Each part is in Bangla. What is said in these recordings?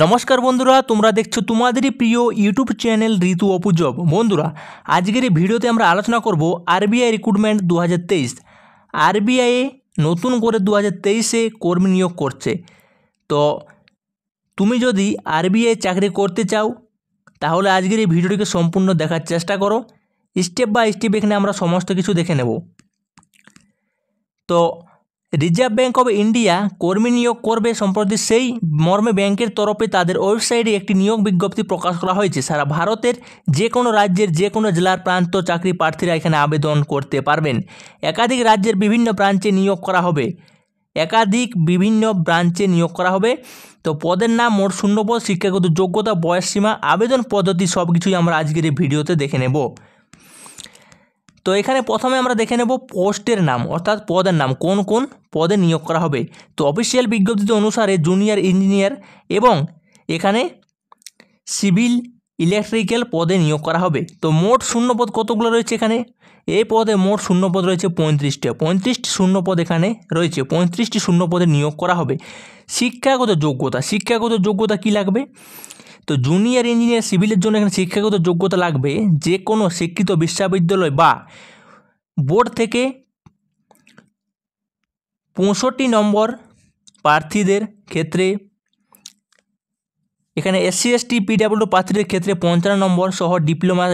নমস্কার বন্ধুরা তোমরা দেখছো তোমাদেরই প্রিয় ইউটিউব চ্যানেল ঋতু অপুজব বন্ধুরা আজকের এই ভিডিওতে আমরা আলোচনা করব আরবিআই রিক্রুটমেন্ট দু হাজার তেইশ আরবিআই নতুন করে দু হাজার তেইশে কর্মী নিয়োগ করছে তো তুমি যদি আরবিআই চাকরি করতে চাও তাহলে আজকের এই ভিডিওটিকে সম্পূর্ণ দেখার চেষ্টা করো স্টেপ বাই স্টেপ এখানে আমরা সমস্ত কিছু দেখে নেব তো রিজার্ভ ব্যাঙ্ক অব ইন্ডিয়া কর্মী নিয়োগ করবে সম্প্রতি সেই মর্মে ব্যাংকের তরফে তাদের ওয়েবসাইটে একটি নিয়োগ বিজ্ঞপ্তি প্রকাশ করা হয়েছে সারা ভারতের যে কোনো রাজ্যের যে কোনো জেলার প্রান্ত চাকরি প্রার্থীরা এখানে আবেদন করতে পারবেন একাধিক রাজ্যের বিভিন্ন ব্রাঞ্চে নিয়োগ করা হবে একাধিক বিভিন্ন ব্রাঞ্চে নিয়োগ করা হবে তো পদের নাম মোট শূন্যপদ শিক্ষাগত যোগ্যতা বয়স সীমা আবেদন পদ্ধতি সব কিছুই আমরা আজকের এই ভিডিওতে দেখে নেব তো এখানে প্রথমে আমরা দেখে নেব পোস্টের নাম অর্থাৎ পদের নাম কোন কোন পদে নিয়োগ করা হবে তো অফিসিয়াল বিজ্ঞপ্তিতে অনুসারে জুনিয়র ইঞ্জিনিয়ার এবং এখানে সিভিল ইলেকট্রিক্যাল পদে নিয়োগ করা হবে তো মোট শূন্য পদ কতগুলো রয়েছে এখানে এই পদে মোট শূন্য পদ রয়েছে পঁয়ত্রিশটা পঁয়ত্রিশটি শূন্যপদ এখানে রয়েছে পঁয়ত্রিশটি শূন্য পদে নিয়োগ করা হবে শিক্ষাগত যোগ্যতা শিক্ষাগত যোগ্যতা কি লাগবে তো জুনিয়র ইঞ্জিনিয়ার সিভিলের জন্য এখানে শিক্ষাগত যোগ্যতা লাগবে যে কোনো শিক্ষিত বিশ্ববিদ্যালয় বা বোর্ড থেকে পঁয়ষট্টি নম্বর প্রার্থীদের ক্ষেত্রে এখানে এসসি এসটি পিডাব্লিউ প্রার্থীদের ক্ষেত্রে পঞ্চান্ন নম্বর সহ ডিপ্লোমা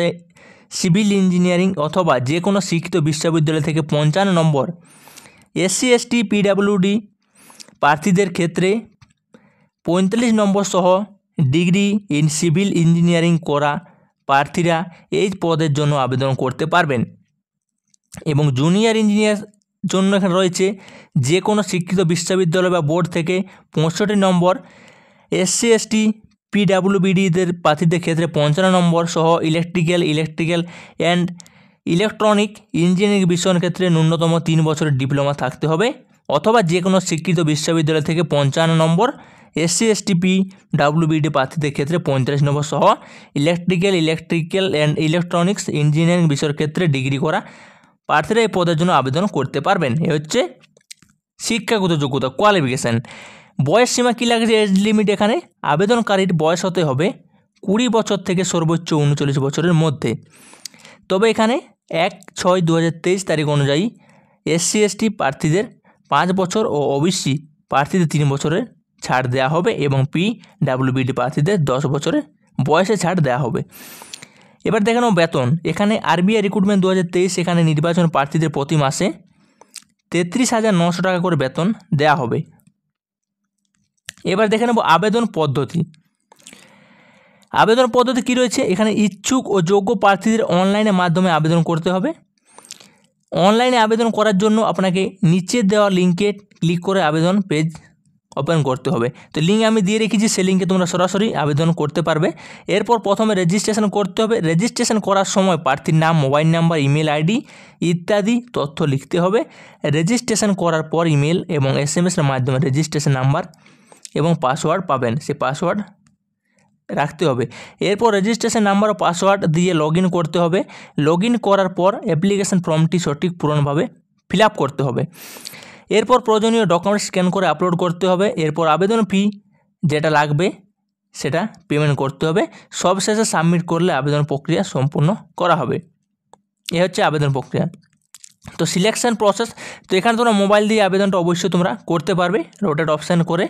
সিভিল ইঞ্জিনিয়ারিং অথবা যে কোনো শিক্ষিত বিশ্ববিদ্যালয় থেকে পঞ্চান্ন নম্বর এসসি এসটি পিডাব্লিউডি প্রার্থীদের ক্ষেত্রে পঁয়তাল্লিশ নম্বর সহ ডিগ্রি ইন সিভিল ইঞ্জিনিয়ারিং করা প্রার্থীরা এই পদের জন্য আবেদন করতে পারবেন এবং জুনিয়র ইঞ্জিনিয়ার জন্য এখানে রয়েছে যে কোনো শিক্ষিত বিশ্ববিদ্যালয় বা বোর্ড থেকে পঁয়ষট্টি নম্বর এসসি এসটি পিডাব্লিউবিডিদের প্রার্থীদের ক্ষেত্রে পঞ্চান্ন নম্বর সহ electrical electrical and electronic engineering বিষয়ের ক্ষেত্রে ন্যূনতম তিন বছরের ডিপ্লোমা থাকতে হবে অথবা যে কোনো শিক্ষিত বিশ্ববিদ্যালয় থেকে পঞ্চান্ন নম্বর এসসি এসটিপি ডাব্লিউবিডি প্রার্থীদের ক্ষেত্রে পঁয়ত্রিশ নম্বর সহ electrical electrical and electronics engineering বিষয়ের ক্ষেত্রে ডিগ্রি করা প্রার্থীরা এই পদের জন্য আবেদন করতে পারবেন এ হচ্ছে শিক্ষাগত যোগ্যতা কোয়ালিফিকেশান বয়স সীমা কী লাগছে এজ লিমিট এখানে আবেদনকারীর বয়স হতে হবে কুড়ি বছর থেকে সর্বোচ্চ উনচল্লিশ বছরের মধ্যে তবে এখানে এক ছয় দু তারিখ অনুযায়ী এসসি এসটি প্রার্থীদের পাঁচ বছর ও ওবিসি প্রার্থীদের তিন বছরের ছাড় দেওয়া হবে এবং পি ডাব্লিউবিডি প্রার্থীদের দশ বছরের বয়সে ছাড় দেওয়া হবে এবার দেখে নাও বেতন এখানে আরবিআই রিক্রুটমেন্ট দু হাজার তেইশ এখানে নির্বাচন প্রার্থীদের প্রতি মাসে তেত্রিশ হাজার নশো টাকা করে বেতন দেয়া হবে এবার দেখে নেব আবেদন পদ্ধতি আবেদন পদ্ধতি কী রয়েছে এখানে ইচ্ছুক ও যোগ্য প্রার্থীদের অনলাইনের মাধ্যমে আবেদন করতে হবে অনলাইনে আবেদন করার জন্য আপনাকে নিচে দেওয়া লিঙ্কে ক্লিক করে আবেদন পেজ ওপেন করতে হবে তো লিঙ্ক আমি দিয়ে রেখেছি সেই লিঙ্কে তোমরা সরাসরি আবেদন করতে পারবে এরপর প্রথমে রেজিস্ট্রেশন করতে হবে রেজিস্ট্রেশন করার সময় প্রার্থীর নাম মোবাইল নাম্বার ইমেল আইডি ইত্যাদি তথ্য লিখতে হবে রেজিস্ট্রেশন করার পর ইমেল এবং এস এম এসের মাধ্যমে রেজিস্ট্রেশন নাম্বার এবং পাসওয়ার্ড পাবেন সে পাসওয়ার্ড রাখতে হবে এরপর রেজিস্ট্রেশন নাম্বার ও পাসওয়ার্ড দিয়ে লগ করতে হবে লগ করার পর অ্যাপ্লিকেশন ফর্মটি সঠিক পূরণভাবে ফিল করতে হবে এরপর প্রয়োজনীয় ডকুমেন্টস স্ক্যান করে আপলোড করতে হবে এরপর আবেদন ফি যেটা লাগবে সেটা পেমেন্ট করতে হবে সবশেষে সাবমিট করলে আবেদন প্রক্রিয়া সম্পূর্ণ করা হবে এ হচ্ছে আবেদন প্রক্রিয়া তো সিলেকশন প্রসেস তো এখানে তোমরা মোবাইল দিয়ে আবেদনটা অবশ্যই তোমরা করতে পারবে রোটেট অপশান করে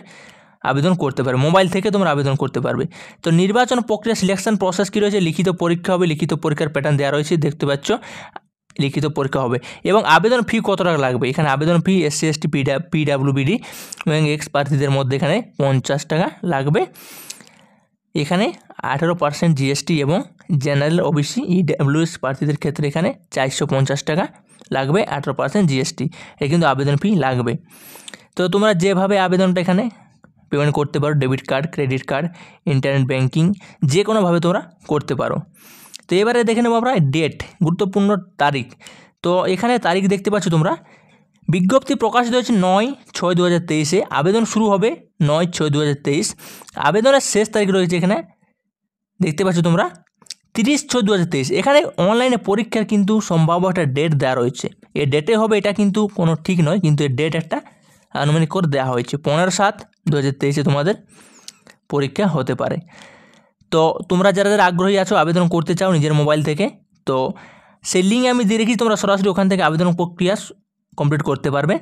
আবেদন করতে পারবে মোবাইল থেকে তোমরা আবেদন করতে পারবে তো নির্বাচন প্রক্রিয়া সিলেকশন প্রসেস কী রয়েছে লিখিত পরীক্ষা হবে লিখিত পরীক্ষার প্যাটার্ন দেওয়া রয়েছে দেখতে পাচ্ছ লিখিত পরীক্ষা হবে এবং আবেদন ফি কত টাকা লাগবে এখানে আবেদন ফি এসসি এসটি পিডা পিডাব্লিউবিডি এবং এক্স প্রার্থীদের মধ্যে এখানে পঞ্চাশ টাকা লাগবে এখানে আঠেরো পার্সেন্ট জিএসটি এবং জেনারেল ওবিসি ইডাব্লিউএস প্রার্থীদের ক্ষেত্রে এখানে চারশো পঞ্চাশ টাকা লাগবে আঠেরো পার্সেন্ট জিএসটি এ কিন্তু আবেদন ফি লাগবে তো তোমরা যেভাবে আবেদনটা এখানে পেমেন্ট করতে পারো debit card credit card internet banking যে কোনোভাবে তোমরা করতে পারো তো এবারে দেখে নেবো আমরা ডেট গুরুত্বপূর্ণ তারিখ তো এখানে তারিখ দেখতে পাচ্ছ তোমরা বিজ্ঞপ্তি প্রকাশিত হয়েছে নয় ছয় দু হাজার তেইশে আবেদন শুরু হবে নয় ছয় দু হাজার তেইশ আবেদনের শেষ তারিখ রয়েছে এখানে দেখতে পাচ্ছ তোমরা তিরিশ ছয় দু হাজার তেইশ এখানে অনলাইনে পরীক্ষার কিন্তু সম্ভাব্য একটা ডেট দেওয়া রয়েছে এ ডেটে হবে এটা কিন্তু কোনো ঠিক নয় কিন্তু এই ডেট একটা আনুমানিক করে দেওয়া হয়েছে পনেরো সাত দু হাজার তেইশে তোমাদের পরীক্ষা হতে পারে তো তোমরা যারা যারা আগ্রহী আছো আবেদন করতে চাও নিজের মোবাইল থেকে তো সেই লিঙ্ক আমি দিয়ে রেখেছি তোমরা সরাসরি ওখান থেকে আবেদন প্রক্রিয়া কমপ্লিট করতে পারবে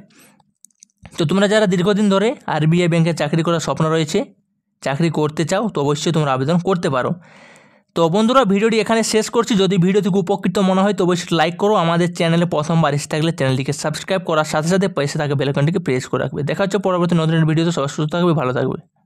তো তোমরা যারা দীর্ঘদিন ধরে আরবিআই ব্যাংকে চাকরি করার স্বপ্ন রয়েছে চাকরি করতে চাও তো অবশ্যই তোমরা আবেদন করতে পারো তো বন্ধুরা ভিডিওটি এখানে শেষ করছি যদি ভিডিও থেকে উপকৃত মনে হয় তো অবশ্যই লাইক করো আমাদের চ্যানেলে প্রথমবার এসে থাকলে চ্যানেলটিকে সাবস্ক্রাইব করার সাথে সাথে পয়সা থাকে বেলকনটিকে প্রেস করে রাখবে দেখা হচ্ছে পরবর্তী নতুন ভিডিওতে সবাই সুস্থ থাকবে ভালো থাকবে